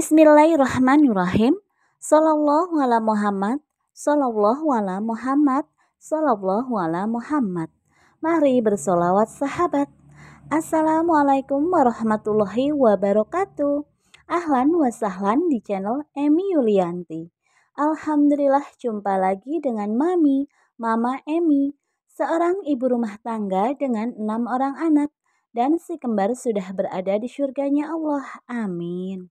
Bismillahirrahmanirrahim. Sallallahu ala Muhammad, sallallahu ala Muhammad, sallallahu ala Muhammad. Mari bersolawat sahabat. Assalamualaikum warahmatullahi wabarakatuh. Ahlan wa sahlan di channel Emi Yulianti. Alhamdulillah jumpa lagi dengan Mami, Mama Emi, seorang ibu rumah tangga dengan enam orang anak dan si kembar sudah berada di surganya Allah. Amin.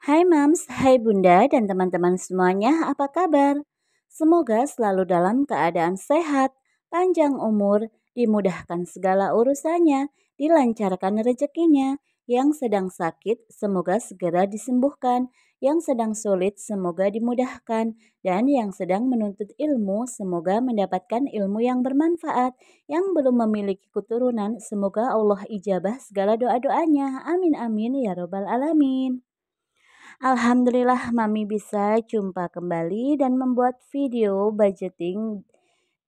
Hai Mams, hai Bunda dan teman-teman semuanya, apa kabar? Semoga selalu dalam keadaan sehat, panjang umur, dimudahkan segala urusannya, dilancarkan rezekinya, yang sedang sakit semoga segera disembuhkan, yang sedang sulit semoga dimudahkan, dan yang sedang menuntut ilmu semoga mendapatkan ilmu yang bermanfaat, yang belum memiliki keturunan semoga Allah ijabah segala doa-doanya. Amin amin ya robbal alamin. Alhamdulillah Mami bisa jumpa kembali dan membuat video budgeting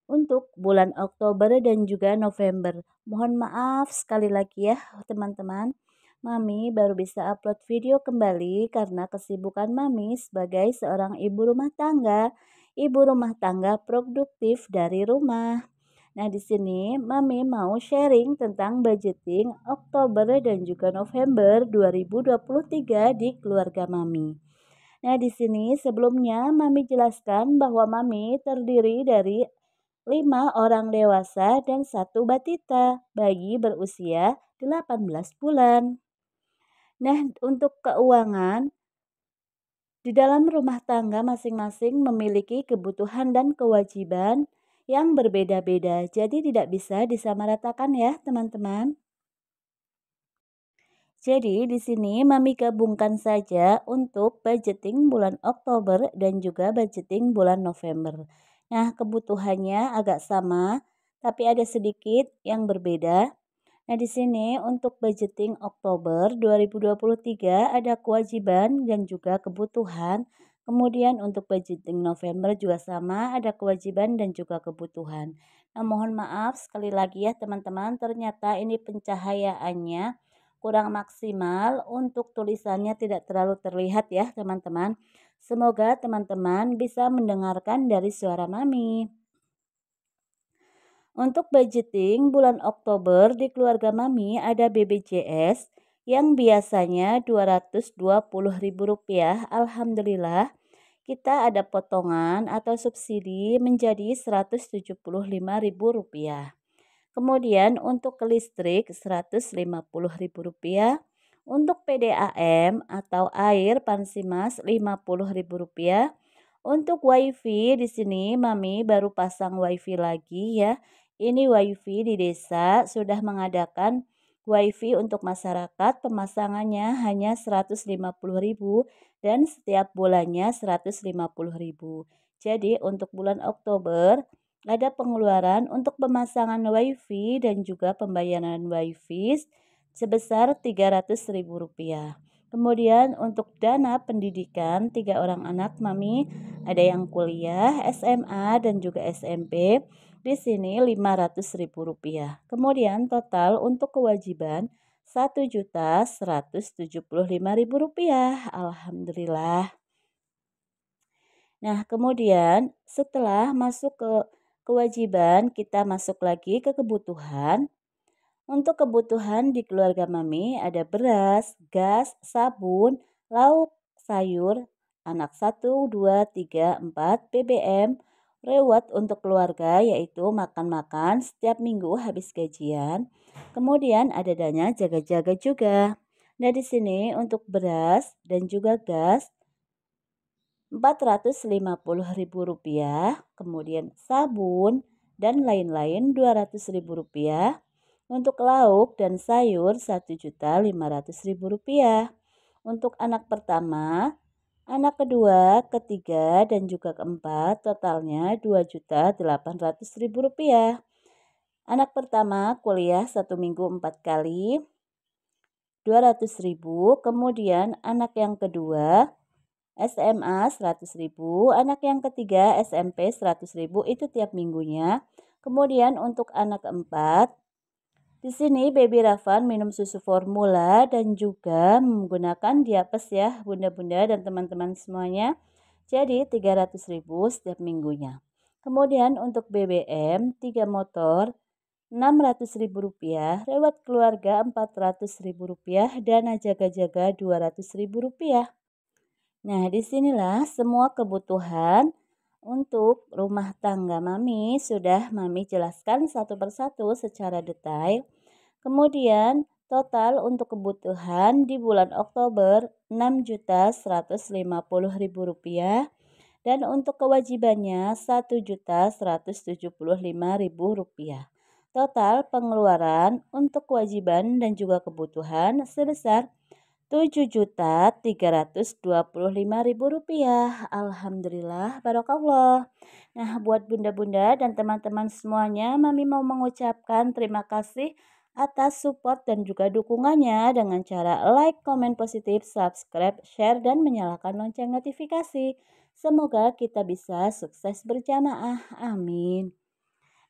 untuk bulan Oktober dan juga November. Mohon maaf sekali lagi ya teman-teman. Mami baru bisa upload video kembali karena kesibukan Mami sebagai seorang ibu rumah tangga, ibu rumah tangga produktif dari rumah. Nah, di sini Mami mau sharing tentang budgeting Oktober dan juga November 2023 di keluarga Mami. Nah, di sini sebelumnya Mami jelaskan bahwa Mami terdiri dari lima orang dewasa dan satu batita bagi berusia 18 bulan. Nah, untuk keuangan di dalam rumah tangga masing-masing memiliki kebutuhan dan kewajiban yang berbeda-beda. Jadi tidak bisa disamaratakan ya teman-teman. Jadi di sini Mami gabungkan saja untuk budgeting bulan Oktober dan juga budgeting bulan November. Nah kebutuhannya agak sama tapi ada sedikit yang berbeda. Nah di sini untuk budgeting Oktober 2023 ada kewajiban dan juga kebutuhan Kemudian untuk budgeting November juga sama, ada kewajiban dan juga kebutuhan. Nah, mohon maaf sekali lagi ya teman-teman, ternyata ini pencahayaannya kurang maksimal untuk tulisannya tidak terlalu terlihat ya teman-teman. Semoga teman-teman bisa mendengarkan dari suara mami. Untuk budgeting bulan Oktober di keluarga mami ada BBJS yang biasanya Rp220.000, alhamdulillah kita ada potongan atau subsidi menjadi Rp175.000. Kemudian untuk ke listrik Rp150.000, untuk PDAM atau air Pansimas Rp50.000. Untuk WiFi di sini Mami baru pasang WiFi lagi ya. Ini WiFi di desa sudah mengadakan Wifi untuk masyarakat pemasangannya hanya 150.000 dan setiap bulannya 150.000. Jadi untuk bulan Oktober ada pengeluaran untuk pemasangan wifi dan juga pembayaran wifi sebesar Rp300.000. Kemudian untuk dana pendidikan tiga orang anak mami ada yang kuliah, SMA dan juga SMP di sini Rp500.000. Kemudian total untuk kewajiban Rp1.175.000. Alhamdulillah. Nah, kemudian setelah masuk ke kewajiban, kita masuk lagi ke kebutuhan. Untuk kebutuhan di keluarga mami ada beras, gas, sabun, lauk, sayur, anak 1, 2, 3, 4, BBM, Reward untuk keluarga yaitu makan-makan setiap minggu habis gajian. Kemudian ada dana jaga-jaga juga. Nah di sini untuk beras dan juga gas Rp450.000, kemudian sabun dan lain-lain Rp200.000. Untuk lauk dan sayur Rp1.500.000. Untuk anak pertama Anak kedua, ketiga, dan juga keempat totalnya Rp2.800.000. Anak pertama kuliah satu minggu empat kali Rp200.000, kemudian anak yang kedua SMA Rp100.000, anak yang ketiga SMP Rp100.000 itu tiap minggunya. Kemudian untuk anak keempat di sini baby Ravan minum susu formula dan juga menggunakan diapes ya bunda-bunda dan teman-teman semuanya. Jadi 300 ribu setiap minggunya. Kemudian untuk BBM 3 motor ribu rupiah lewat keluarga ribu rupiah, dana jaga-jaga ribu rupiah Nah, disinilah semua kebutuhan untuk rumah tangga mami sudah mami jelaskan satu persatu secara detail. Kemudian total untuk kebutuhan di bulan Oktober Rp6.150.000 dan untuk kewajibannya Rp1.175.000. Total pengeluaran untuk kewajiban dan juga kebutuhan sebesar juta rupiah. Alhamdulillah, Barakallah Nah, buat bunda-bunda dan teman-teman semuanya, Mami mau mengucapkan terima kasih atas support dan juga dukungannya dengan cara like, komen positif, subscribe, share, dan menyalakan lonceng notifikasi. Semoga kita bisa sukses berjamaah. Amin.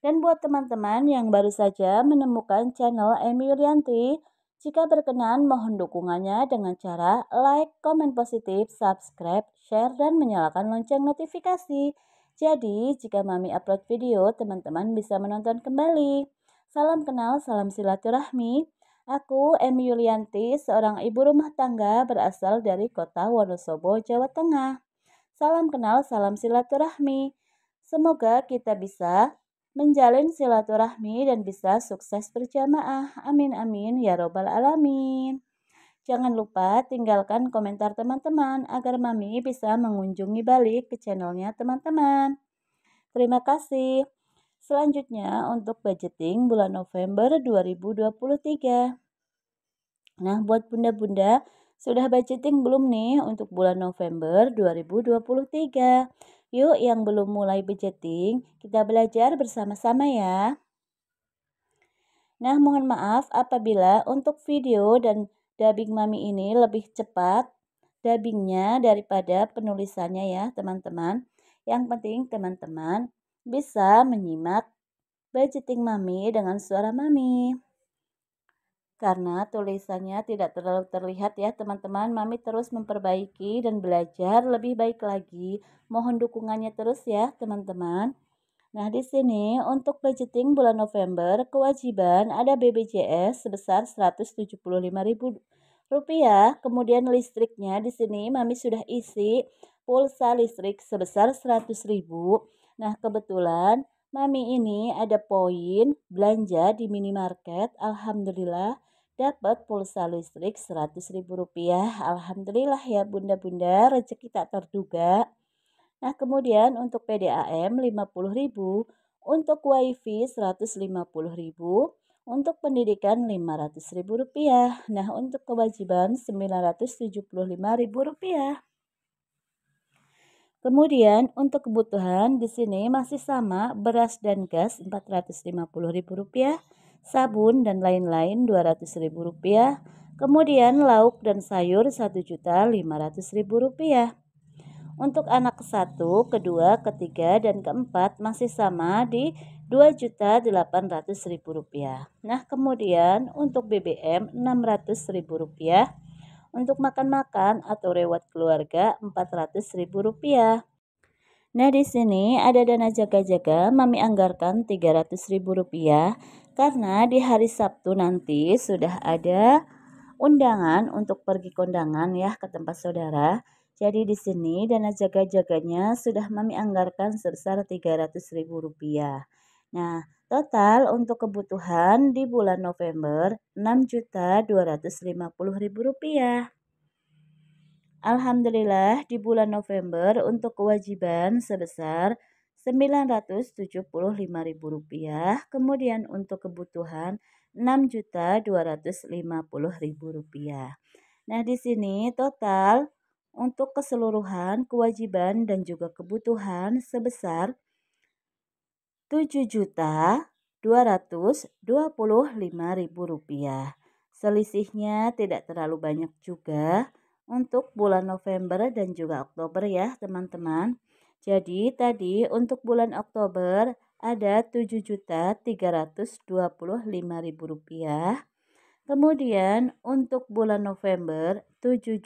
Dan buat teman-teman yang baru saja menemukan channel Emi Yulianti, jika berkenan, mohon dukungannya dengan cara like, komen positif, subscribe, share, dan menyalakan lonceng notifikasi. Jadi, jika Mami upload video, teman-teman bisa menonton kembali. Salam kenal, salam silaturahmi. Aku, M. Yulianti, seorang ibu rumah tangga berasal dari kota Wonosobo, Jawa Tengah. Salam kenal, salam silaturahmi. Semoga kita bisa menjalin silaturahmi dan bisa sukses berjamaah. Amin amin ya robbal alamin. Jangan lupa tinggalkan komentar teman-teman agar Mami bisa mengunjungi balik ke channelnya teman-teman. Terima kasih. Selanjutnya untuk budgeting bulan November 2023. Nah, buat bunda-bunda sudah budgeting belum nih untuk bulan November 2023? Yuk yang belum mulai budgeting, kita belajar bersama-sama ya. Nah, mohon maaf apabila untuk video dan dubbing Mami ini lebih cepat dubbingnya daripada penulisannya ya, teman-teman. Yang penting teman-teman bisa menyimak budgeting Mami dengan suara Mami karena tulisannya tidak terlalu terlihat ya teman-teman. Mami terus memperbaiki dan belajar lebih baik lagi. Mohon dukungannya terus ya teman-teman. Nah, di sini untuk budgeting bulan November kewajiban ada BBJS sebesar 175.000 rupiah. Kemudian listriknya di sini Mami sudah isi pulsa listrik sebesar 100.000. Nah, kebetulan Mami ini ada poin belanja di minimarket, alhamdulillah dapat pulsa listrik Rp100.000. Alhamdulillah ya bunda-bunda, rezeki tak terduga. Nah, kemudian untuk PDAM 50.000, untuk WiFi 150.000, untuk pendidikan Rp500.000. Nah, untuk kewajiban Rp975.000. Kemudian untuk kebutuhan di sini masih sama beras dan gas Rp450.000 sabun dan lain-lain Rp200.000, kemudian lauk dan sayur Rp1.500.000. Untuk anak satu, kedua, ketiga, dan keempat masih sama di Rp2.800.000. Nah, kemudian untuk BBM Rp600.000, untuk makan-makan atau rewat keluarga Rp400.000. Nah, di sini ada dana jaga-jaga Mami anggarkan Rp300.000 karena di hari Sabtu nanti sudah ada undangan untuk pergi kondangan ya ke tempat saudara. Jadi di sini dana jaga-jaganya sudah Mami anggarkan sebesar Rp300.000. Nah, total untuk kebutuhan di bulan November Rp6.250.000. Alhamdulillah di bulan November untuk kewajiban sebesar Rp Rp975.000, kemudian untuk kebutuhan Rp6.250.000. Nah, di sini total untuk keseluruhan kewajiban dan juga kebutuhan sebesar Rp7.225.000. Selisihnya tidak terlalu banyak juga untuk bulan November dan juga Oktober ya, teman-teman. Jadi tadi untuk bulan Oktober ada rp rupiah. Kemudian untuk bulan November rp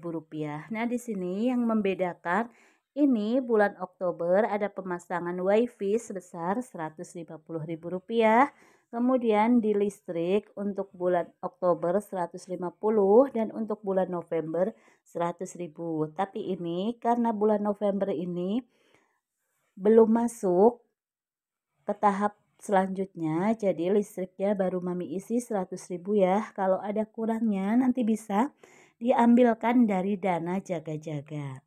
rupiah. Nah, di sini yang membedakan ini bulan Oktober ada pemasangan WiFi sebesar rp rupiah. Kemudian di listrik untuk bulan Oktober 150 dan untuk bulan November 100.000. Tapi ini karena bulan November ini belum masuk ke tahap selanjutnya jadi listriknya baru mami isi 100.000 ya kalau ada kurangnya nanti bisa diambilkan dari dana jaga-jaga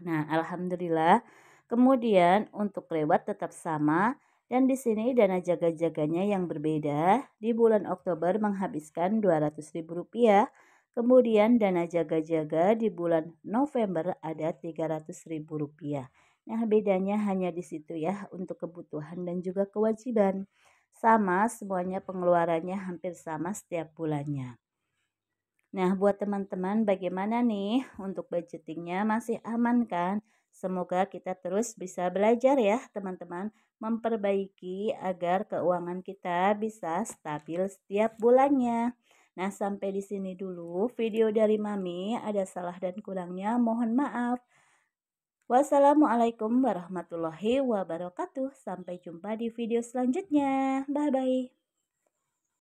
nah alhamdulillah kemudian untuk lewat tetap sama dan di sini dana jaga-jaganya yang berbeda di bulan Oktober menghabiskan Rp200.000, kemudian dana jaga-jaga di bulan November ada Rp300.000. Nah, bedanya hanya di situ ya untuk kebutuhan dan juga kewajiban. Sama semuanya pengeluarannya hampir sama setiap bulannya. Nah, buat teman-teman bagaimana nih untuk budgetingnya masih aman kan? Semoga kita terus bisa belajar ya teman-teman memperbaiki agar keuangan kita bisa stabil setiap bulannya. Nah, sampai di sini dulu video dari Mami. Ada salah dan kurangnya, mohon maaf. Wassalamualaikum warahmatullahi wabarakatuh. Sampai jumpa di video selanjutnya. Bye bye.